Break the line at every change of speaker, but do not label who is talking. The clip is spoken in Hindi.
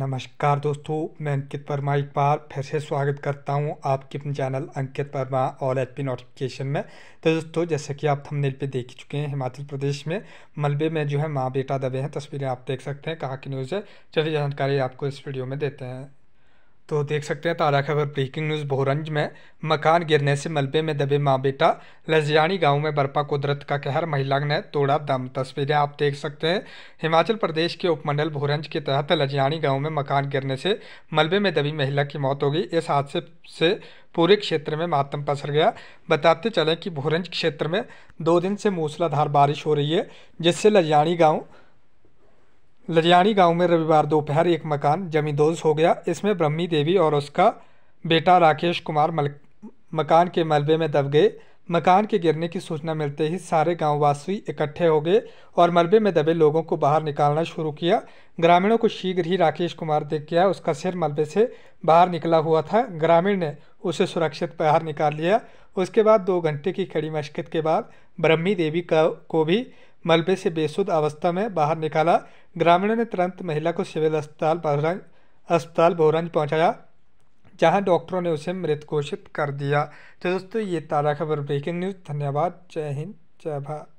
नमस्कार दोस्तों मैं अंकित वर्मा एक बार फिर से स्वागत करता हूं आपके अपने चैनल अंकित वर्मा और एच पी नोटिफिकेशन में तो दोस्तों जैसे कि आप थंबनेल पे देख चुके हैं हिमाचल प्रदेश में मलबे में जो है माँ बेटा दबे हैं तस्वीरें आप देख सकते हैं कहाँ की न्यूज़ है चलिए जानकारी आपको इस वीडियो में देते हैं तो देख सकते हैं ताज़ा खबर ब्रेकिंग न्यूज़ भोरंज में मकान गिरने से मलबे में दबे माँ बेटा लजयानी गांव में बर्पा कुदरत का कहर महिला ने तोड़ा दम तस्वीरें आप देख सकते हैं हिमाचल प्रदेश के उपमंडल भोरंज के तहत लजयानी गांव में मकान गिरने से मलबे में दबी महिला की मौत हो गई इस हादसे से पूरे क्षेत्र में मातम पसर गया बताते चलें कि भोरंज क्षेत्र में दो दिन से मूसलाधार बारिश हो रही है जिससे लजयानी गाँव लरियाणी गांव में रविवार दोपहर एक मकान जमींदोज हो गया इसमें ब्रह्मी देवी और उसका बेटा राकेश कुमार मल मकान के मलबे में दब गए मकान के गिरने की सूचना मिलते ही सारे गांववासी इकट्ठे हो गए और मलबे में दबे लोगों को बाहर निकालना शुरू किया ग्रामीणों को शीघ्र ही राकेश कुमार देख गया उसका सिर मलबे से बाहर निकला हुआ था ग्रामीण ने उसे सुरक्षित बाहर निकाल लिया उसके बाद दो घंटे की कड़ी मशक्क़त के बाद ब्रह्मी देवी का को भी मलबे से बेसुध अवस्था में बाहर निकाला ग्रामीणों ने तुरंत महिला को सिविल अस्पताल बहराइच अस्पताल बहुरंज पहुंचाया जहां डॉक्टरों ने उसे मृत घोषित कर दिया तो दोस्तों ये ताज़ा खबर ब्रेकिंग न्यूज़ धन्यवाद जय हिंद जय भारत